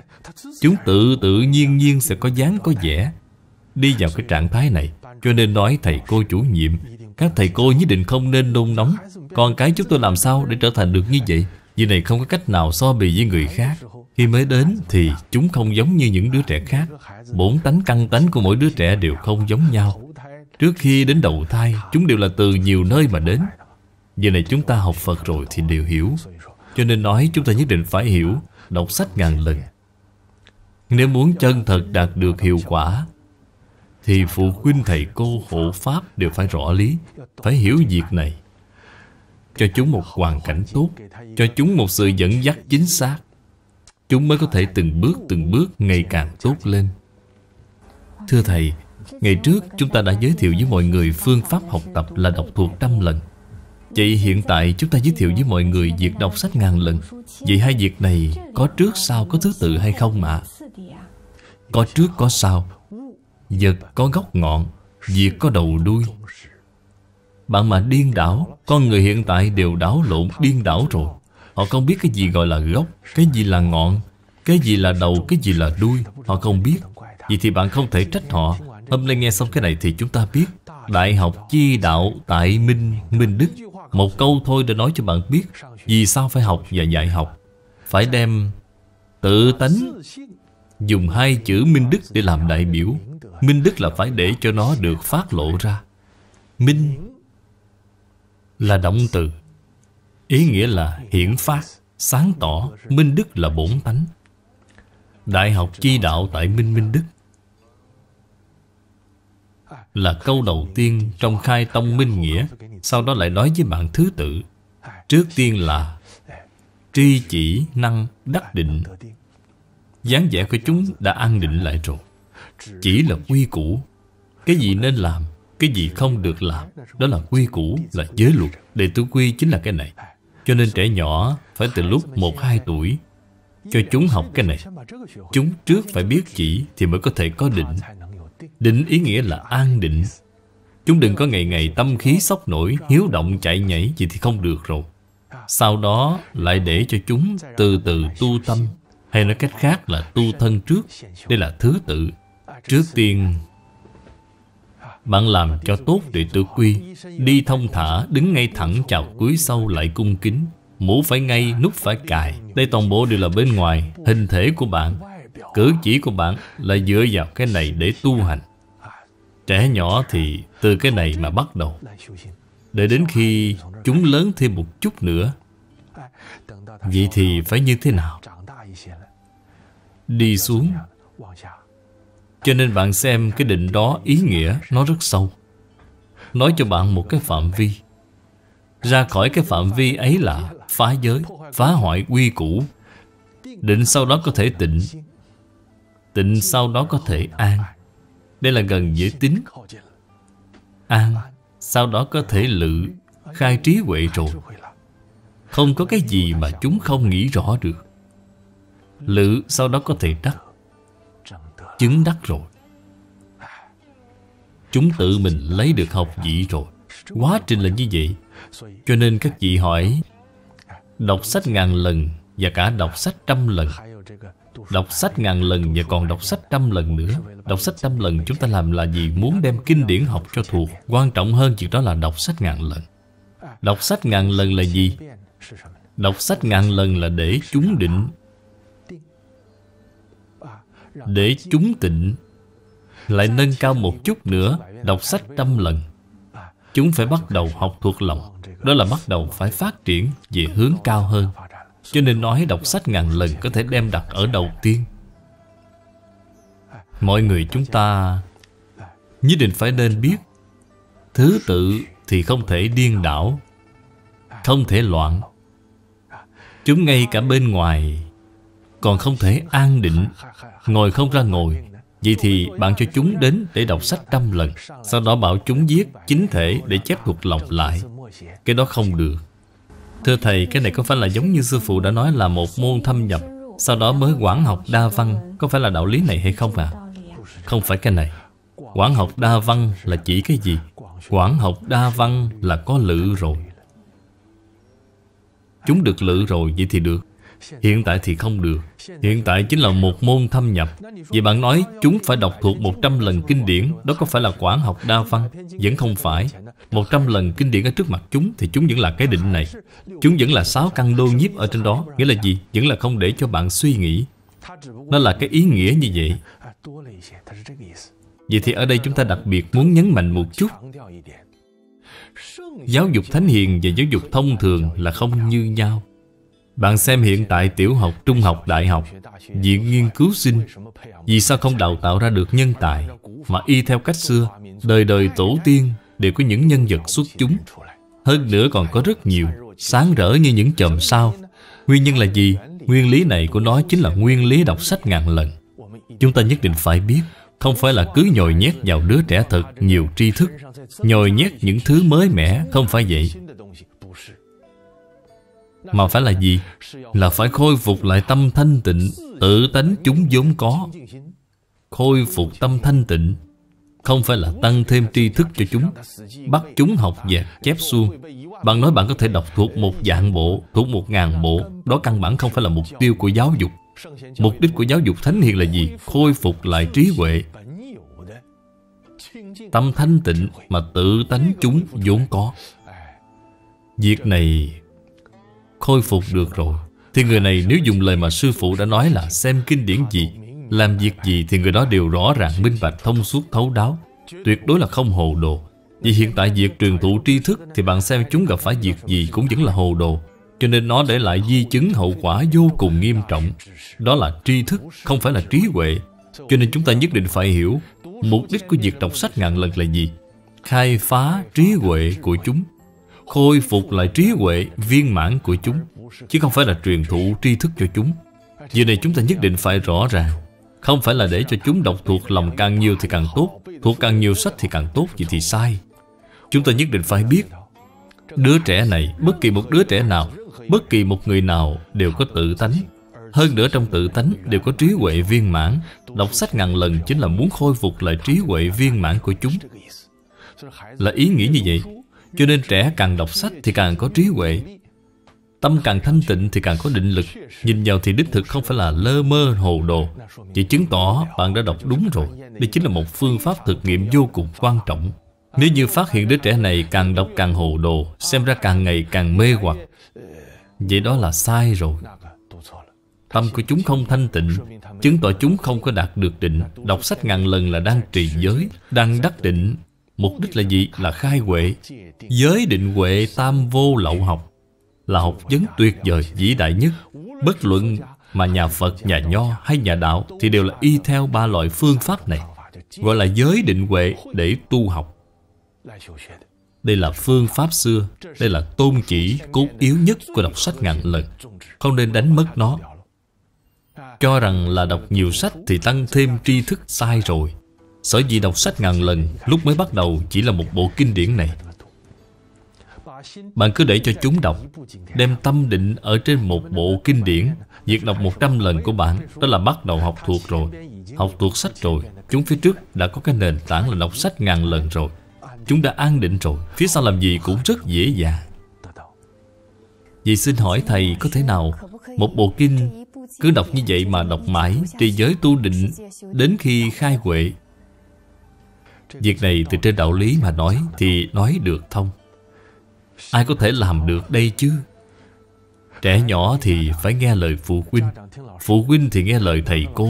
Chúng tự tự nhiên nhiên sẽ có dáng có vẻ đi vào cái trạng thái này cho nên nói thầy cô chủ nhiệm Các thầy cô nhất định không nên nôn nóng Con cái chúng tôi làm sao để trở thành được như vậy Vì này không có cách nào so bì với người khác Khi mới đến thì chúng không giống như những đứa trẻ khác Bốn tánh căn tánh của mỗi đứa trẻ đều không giống nhau Trước khi đến đầu thai Chúng đều là từ nhiều nơi mà đến Giờ này chúng ta học Phật rồi thì đều hiểu Cho nên nói chúng ta nhất định phải hiểu Đọc sách ngàn lần Nếu muốn chân thật đạt được hiệu quả thì phụ huynh thầy cô hộ pháp đều phải rõ lý phải hiểu việc này cho chúng một hoàn cảnh tốt cho chúng một sự dẫn dắt chính xác chúng mới có thể từng bước từng bước ngày càng tốt lên thưa thầy ngày trước chúng ta đã giới thiệu với mọi người phương pháp học tập là đọc thuộc trăm lần vậy hiện tại chúng ta giới thiệu với mọi người việc đọc sách ngàn lần vậy hai việc này có trước sau có thứ tự hay không ạ à? có trước có sau Vật có góc ngọn Việc có đầu đuôi Bạn mà điên đảo Con người hiện tại đều đảo lộn Điên đảo rồi Họ không biết cái gì gọi là gốc Cái gì là ngọn Cái gì là đầu Cái gì là đuôi Họ không biết Vậy thì bạn không thể trách họ Hôm nay nghe xong cái này thì chúng ta biết Đại học chi đạo tại Minh Minh Đức Một câu thôi để nói cho bạn biết Vì sao phải học và dạy học Phải đem tự tánh Dùng hai chữ Minh Đức để làm đại biểu Minh đức là phải để cho nó được phát lộ ra Minh là động từ Ý nghĩa là hiển phát, sáng tỏ Minh đức là bổn tánh Đại học chi đạo tại Minh Minh Đức Là câu đầu tiên trong khai tông minh nghĩa Sau đó lại nói với bạn thứ tự Trước tiên là Tri chỉ năng đắc định dáng vẻ của chúng đã an định lại rồi chỉ là quy củ cái gì nên làm cái gì không được làm đó là quy củ là giới luật đệ tử quy chính là cái này cho nên trẻ nhỏ phải từ lúc một hai tuổi cho chúng học cái này chúng trước phải biết chỉ thì mới có thể có định định ý nghĩa là an định chúng đừng có ngày ngày tâm khí sốc nổi hiếu động chạy nhảy gì thì không được rồi sau đó lại để cho chúng từ từ tu tâm Hay nói cách khác là tu thân trước Đây là thứ tự Trước tiên Bạn làm cho tốt đệ tử quy Đi thông thả, đứng ngay thẳng chào cúi sau lại cung kính Mũ phải ngay, nút phải cài Đây toàn bộ đều là bên ngoài Hình thể của bạn Cử chỉ của bạn là dựa vào cái này để tu hành Trẻ nhỏ thì từ cái này mà bắt đầu Để đến khi chúng lớn thêm một chút nữa Vậy thì phải như thế nào? Đi xuống cho nên bạn xem cái định đó ý nghĩa nó rất sâu Nói cho bạn một cái phạm vi Ra khỏi cái phạm vi ấy là phá giới, phá hoại quy củ Định sau đó có thể tịnh Tịnh sau đó có thể an Đây là gần dễ tính An Sau đó có thể lự Khai trí huệ rồi Không có cái gì mà chúng không nghĩ rõ được Lự sau đó có thể đắc chứng đắc rồi Chúng tự mình lấy được học vị rồi Quá trình là như vậy Cho nên các vị hỏi Đọc sách ngàn lần Và cả đọc sách trăm lần Đọc sách ngàn lần và còn đọc sách trăm lần nữa Đọc sách trăm lần chúng ta làm là gì? Muốn đem kinh điển học cho thuộc Quan trọng hơn chuyện đó là đọc sách ngàn lần Đọc sách ngàn lần là gì? Đọc sách ngàn lần là để chúng định để chúng tịnh lại nâng cao một chút nữa đọc sách trăm lần chúng phải bắt đầu học thuộc lòng đó là bắt đầu phải phát triển về hướng cao hơn cho nên nói đọc sách ngàn lần có thể đem đặt ở đầu tiên mọi người chúng ta nhất định phải nên biết thứ tự thì không thể điên đảo không thể loạn chúng ngay cả bên ngoài còn không thể an định Ngồi không ra ngồi Vậy thì bạn cho chúng đến để đọc sách trăm lần Sau đó bảo chúng viết chính thể để chép thuộc lòng lại Cái đó không được Thưa Thầy, cái này có phải là giống như sư phụ đã nói là một môn thâm nhập Sau đó mới quảng học đa văn Có phải là đạo lý này hay không ạ? À? Không phải cái này Quảng học đa văn là chỉ cái gì? Quảng học đa văn là có lự rồi Chúng được lự rồi, vậy thì được Hiện tại thì không được Hiện tại chính là một môn thâm nhập Vậy bạn nói chúng phải đọc thuộc 100 lần kinh điển Đó có phải là quản học đa văn Vẫn không phải 100 lần kinh điển ở trước mặt chúng Thì chúng vẫn là cái định này Chúng vẫn là sáu căn đô nhiếp ở trên đó Nghĩa là gì? Vẫn là không để cho bạn suy nghĩ Nó là cái ý nghĩa như vậy Vậy thì ở đây chúng ta đặc biệt muốn nhấn mạnh một chút Giáo dục thánh hiền và giáo dục thông thường là không như nhau bạn xem hiện tại tiểu học, trung học, đại học Viện nghiên cứu sinh Vì sao không đào tạo ra được nhân tài Mà y theo cách xưa Đời đời tổ tiên đều có những nhân vật xuất chúng Hơn nữa còn có rất nhiều Sáng rỡ như những chòm sao Nguyên nhân là gì? Nguyên lý này của nó chính là nguyên lý đọc sách ngàn lần Chúng ta nhất định phải biết Không phải là cứ nhồi nhét vào đứa trẻ thật nhiều tri thức Nhồi nhét những thứ mới mẻ Không phải vậy mà phải là gì? Là phải khôi phục lại tâm thanh tịnh Tự tánh chúng vốn có Khôi phục tâm thanh tịnh Không phải là tăng thêm tri thức cho chúng Bắt chúng học và chép xuông Bạn nói bạn có thể đọc thuộc một dạng bộ Thuộc một ngàn bộ Đó căn bản không phải là mục tiêu của giáo dục Mục đích của giáo dục thánh hiền là gì? Khôi phục lại trí huệ Tâm thanh tịnh mà tự tánh chúng vốn có Việc này khôi phục được rồi Thì người này nếu dùng lời mà sư phụ đã nói là xem kinh điển gì Làm việc gì thì người đó đều rõ ràng minh bạch thông suốt thấu đáo Tuyệt đối là không hồ đồ Vì hiện tại việc truyền thụ tri thức Thì bạn xem chúng gặp phải việc gì cũng vẫn là hồ đồ Cho nên nó để lại di chứng hậu quả vô cùng nghiêm trọng Đó là tri thức, không phải là trí huệ Cho nên chúng ta nhất định phải hiểu Mục đích của việc đọc sách ngàn lần là gì? Khai phá trí huệ của chúng khôi phục lại trí huệ viên mãn của chúng chứ không phải là truyền thụ tri thức cho chúng điều này chúng ta nhất định phải rõ ràng không phải là để cho chúng đọc thuộc lòng càng nhiều thì càng tốt thuộc càng nhiều sách thì càng tốt vậy thì sai chúng ta nhất định phải biết đứa trẻ này bất kỳ một đứa trẻ nào bất kỳ một người nào đều có tự tánh hơn nữa trong tự tánh đều có trí huệ viên mãn Đọc sách ngàn lần chính là muốn khôi phục lại trí huệ viên mãn của chúng Là ý nghĩa như vậy cho nên trẻ càng đọc sách thì càng có trí huệ Tâm càng thanh tịnh thì càng có định lực Nhìn vào thì đích thực không phải là lơ mơ hồ đồ Chỉ chứng tỏ bạn đã đọc đúng rồi Đây chính là một phương pháp thực nghiệm vô cùng quan trọng Nếu như phát hiện đứa trẻ này càng đọc càng hồ đồ Xem ra càng ngày càng mê hoặc Vậy đó là sai rồi Tâm của chúng không thanh tịnh Chứng tỏ chúng không có đạt được định Đọc sách ngàn lần là đang trì giới Đang đắc định Mục đích là gì? Là khai huệ Giới định huệ tam vô lậu học Là học vấn tuyệt vời, vĩ đại nhất Bất luận mà nhà Phật, nhà Nho hay nhà Đạo Thì đều là y theo ba loại phương pháp này Gọi là giới định huệ để tu học Đây là phương pháp xưa Đây là tôn chỉ cốt yếu nhất của đọc sách ngàn lần Không nên đánh mất nó Cho rằng là đọc nhiều sách thì tăng thêm tri thức sai rồi Sở dĩ đọc sách ngàn lần Lúc mới bắt đầu chỉ là một bộ kinh điển này Bạn cứ để cho chúng đọc Đem tâm định ở trên một bộ kinh điển Việc đọc 100 lần của bạn Đó là bắt đầu học thuộc rồi Học thuộc sách rồi Chúng phía trước đã có cái nền tảng là đọc sách ngàn lần rồi Chúng đã an định rồi Phía sau làm gì cũng rất dễ dàng Vậy xin hỏi Thầy có thể nào Một bộ kinh cứ đọc như vậy mà đọc mãi Trì giới tu định Đến khi khai huệ Việc này từ trên đạo lý mà nói Thì nói được thông Ai có thể làm được đây chứ Trẻ nhỏ thì phải nghe lời phụ huynh Phụ huynh thì nghe lời thầy cô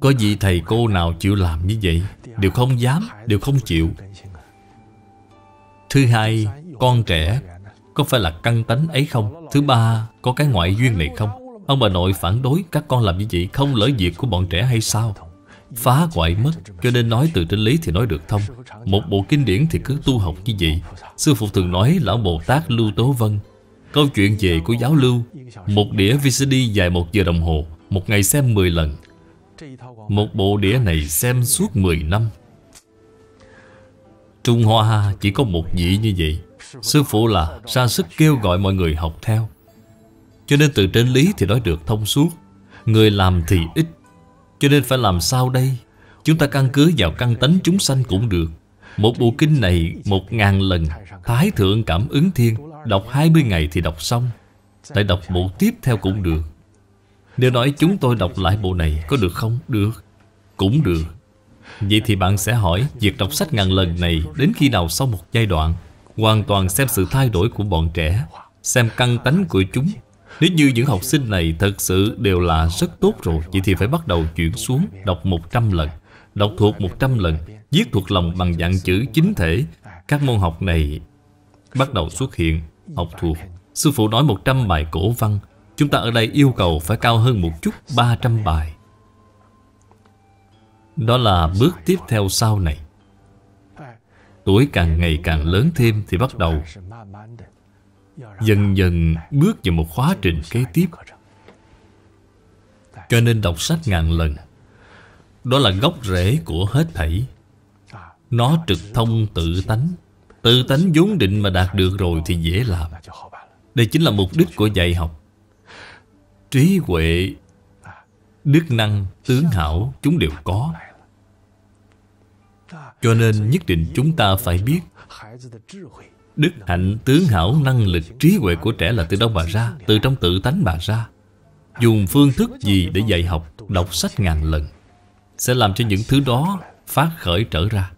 Có vị thầy cô nào chịu làm như vậy Đều không dám, đều không chịu Thứ hai, con trẻ Có phải là căng tánh ấy không Thứ ba, có cái ngoại duyên này không Ông bà nội phản đối các con làm như vậy Không lỡ việc của bọn trẻ hay sao phá hoại mất Cho nên nói từ trên lý thì nói được thông Một bộ kinh điển thì cứ tu học như vậy Sư phụ thường nói Lão Bồ Tát Lưu Tố Vân Câu chuyện về của giáo lưu Một đĩa VCD dài một giờ đồng hồ Một ngày xem 10 lần Một bộ đĩa này xem suốt 10 năm Trung Hoa chỉ có một vị như vậy Sư phụ là ra sức kêu gọi mọi người học theo Cho nên từ trên lý thì nói được thông suốt Người làm thì ít cho nên phải làm sao đây Chúng ta căn cứ vào căn tánh chúng sanh cũng được Một bộ kinh này một ngàn lần Thái Thượng Cảm ứng Thiên Đọc 20 ngày thì đọc xong Lại đọc bộ tiếp theo cũng được Nếu nói chúng tôi đọc lại bộ này Có được không? Được Cũng được Vậy thì bạn sẽ hỏi Việc đọc sách ngàn lần này Đến khi nào sau một giai đoạn Hoàn toàn xem sự thay đổi của bọn trẻ Xem căn tánh của chúng nếu như những học sinh này thật sự đều là rất tốt rồi Vậy thì phải bắt đầu chuyển xuống đọc 100 lần Đọc thuộc 100 lần Viết thuộc lòng bằng dạng chữ chính thể Các môn học này bắt đầu xuất hiện Học thuộc Sư phụ nói 100 bài cổ văn Chúng ta ở đây yêu cầu phải cao hơn một chút 300 bài Đó là bước tiếp theo sau này Tuổi càng ngày càng lớn thêm thì bắt đầu dần dần bước vào một khóa trình kế tiếp cho nên đọc sách ngàn lần đó là gốc rễ của hết thảy nó trực thông tự tánh Tự tánh vốn định mà đạt được rồi thì dễ làm Đây chính là mục đích của dạy học Trí huệ Đức năng, tướng hảo Chúng đều có Cho nên nhất định chúng ta phải biết Đức hạnh, tướng hảo, năng lực, trí huệ của trẻ là từ đâu mà ra Từ trong tự tánh bà ra Dùng phương thức gì để dạy học Đọc sách ngàn lần Sẽ làm cho những thứ đó phát khởi trở ra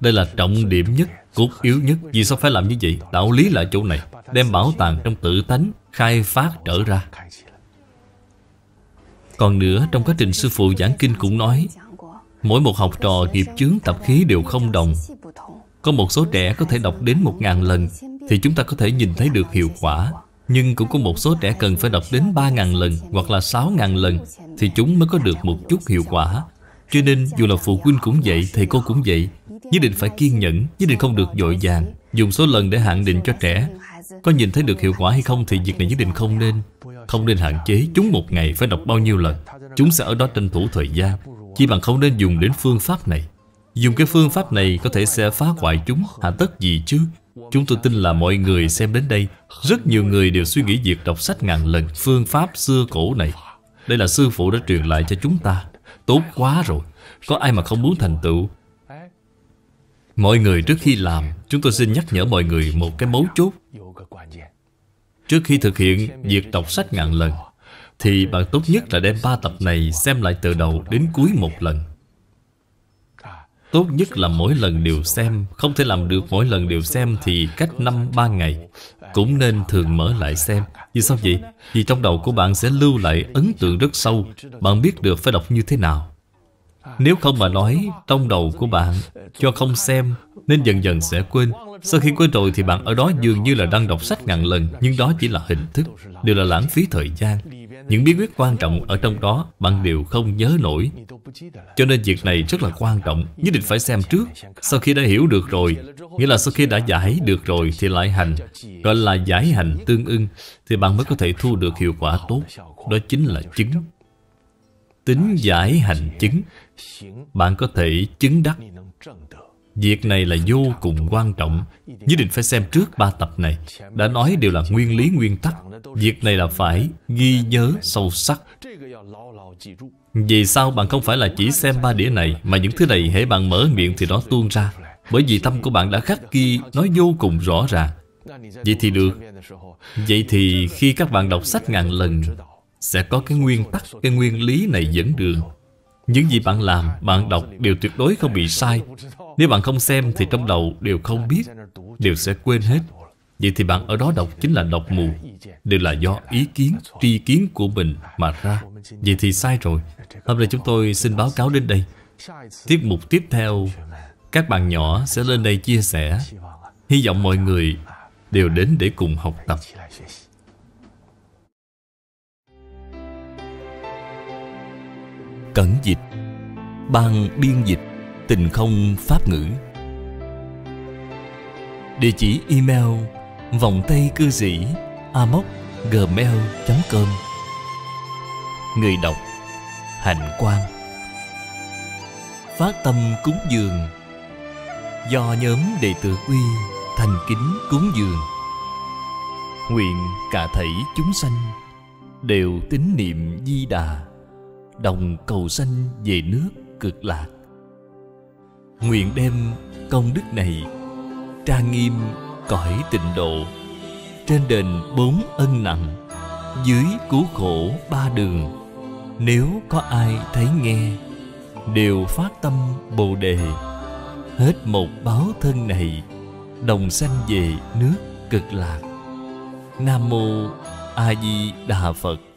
Đây là trọng điểm nhất Cốt yếu nhất Vì sao phải làm như vậy Đạo lý là chỗ này Đem bảo tàng trong tự tánh Khai phát trở ra Còn nữa trong quá trình sư phụ giảng kinh cũng nói Mỗi một học trò nghiệp chướng tập khí đều không đồng có một số trẻ có thể đọc đến một ngàn lần Thì chúng ta có thể nhìn thấy được hiệu quả Nhưng cũng có một số trẻ cần phải đọc đến ba ngàn lần Hoặc là sáu ngàn lần Thì chúng mới có được một chút hiệu quả Cho nên dù là phụ huynh cũng vậy Thầy cô cũng vậy Nhất định phải kiên nhẫn Nhất định không được dội vàng Dùng số lần để hạn định cho trẻ Có nhìn thấy được hiệu quả hay không Thì việc này nhất định không nên Không nên hạn chế Chúng một ngày phải đọc bao nhiêu lần Chúng sẽ ở đó tranh thủ thời gian Chỉ bằng không nên dùng đến phương pháp này Dùng cái phương pháp này có thể sẽ phá hoại chúng Hạ tất gì chứ Chúng tôi tin là mọi người xem đến đây Rất nhiều người đều suy nghĩ việc đọc sách ngàn lần Phương pháp xưa cổ này Đây là sư phụ đã truyền lại cho chúng ta Tốt quá rồi Có ai mà không muốn thành tựu Mọi người trước khi làm Chúng tôi xin nhắc nhở mọi người một cái mấu chốt Trước khi thực hiện việc đọc sách ngàn lần Thì bạn tốt nhất là đem ba tập này xem lại từ đầu đến cuối một lần Tốt nhất là mỗi lần đều xem Không thể làm được mỗi lần đều xem Thì cách năm ba ngày Cũng nên thường mở lại xem Vì sao vậy? Vì trong đầu của bạn sẽ lưu lại ấn tượng rất sâu Bạn biết được phải đọc như thế nào Nếu không mà nói Trong đầu của bạn cho không xem Nên dần dần sẽ quên Sau khi quên rồi thì bạn ở đó dường như là đang đọc sách ngàn lần Nhưng đó chỉ là hình thức Đều là lãng phí thời gian những bí quyết quan trọng ở trong đó bạn đều không nhớ nổi Cho nên việc này rất là quan trọng Nhất định phải xem trước Sau khi đã hiểu được rồi Nghĩa là sau khi đã giải được rồi thì lại hành Gọi là giải hành tương ưng Thì bạn mới có thể thu được hiệu quả tốt Đó chính là chứng Tính giải hành chứng Bạn có thể chứng đắc Việc này là vô cùng quan trọng Nhất định phải xem trước ba tập này Đã nói đều là nguyên lý nguyên tắc Việc này là phải ghi nhớ sâu sắc Vì sao bạn không phải là chỉ xem ba đĩa này Mà những thứ này hãy bạn mở miệng thì nó tuôn ra Bởi vì tâm của bạn đã khắc ghi Nó vô cùng rõ ràng Vậy thì được Vậy thì khi các bạn đọc sách ngàn lần Sẽ có cái nguyên tắc Cái nguyên lý này dẫn đường những gì bạn làm, bạn đọc đều tuyệt đối không bị sai nếu bạn không xem thì trong đầu đều không biết Đều sẽ quên hết Vậy thì bạn ở đó đọc chính là đọc mù Đều là do ý kiến, tri kiến của mình mà ra Vậy thì sai rồi Hôm nay chúng tôi xin báo cáo đến đây Tiết mục tiếp theo Các bạn nhỏ sẽ lên đây chia sẻ Hy vọng mọi người đều đến để cùng học tập Cẩn dịch Ban biên dịch tình không pháp ngữ địa chỉ email vòng tay cư sĩ amoc gmail com người đọc hạnh quang phát tâm cúng dường do nhóm đệ tử quy thành kính cúng dường nguyện cả thảy chúng sanh đều tín niệm di đà đồng cầu sanh về nước cực lạc nguyện đem công đức này trang nghiêm cõi tịnh độ trên đền bốn ân nặng dưới cứu khổ ba đường nếu có ai thấy nghe đều phát tâm bồ đề hết một báo thân này đồng sanh về nước cực lạc nam mô a di đà phật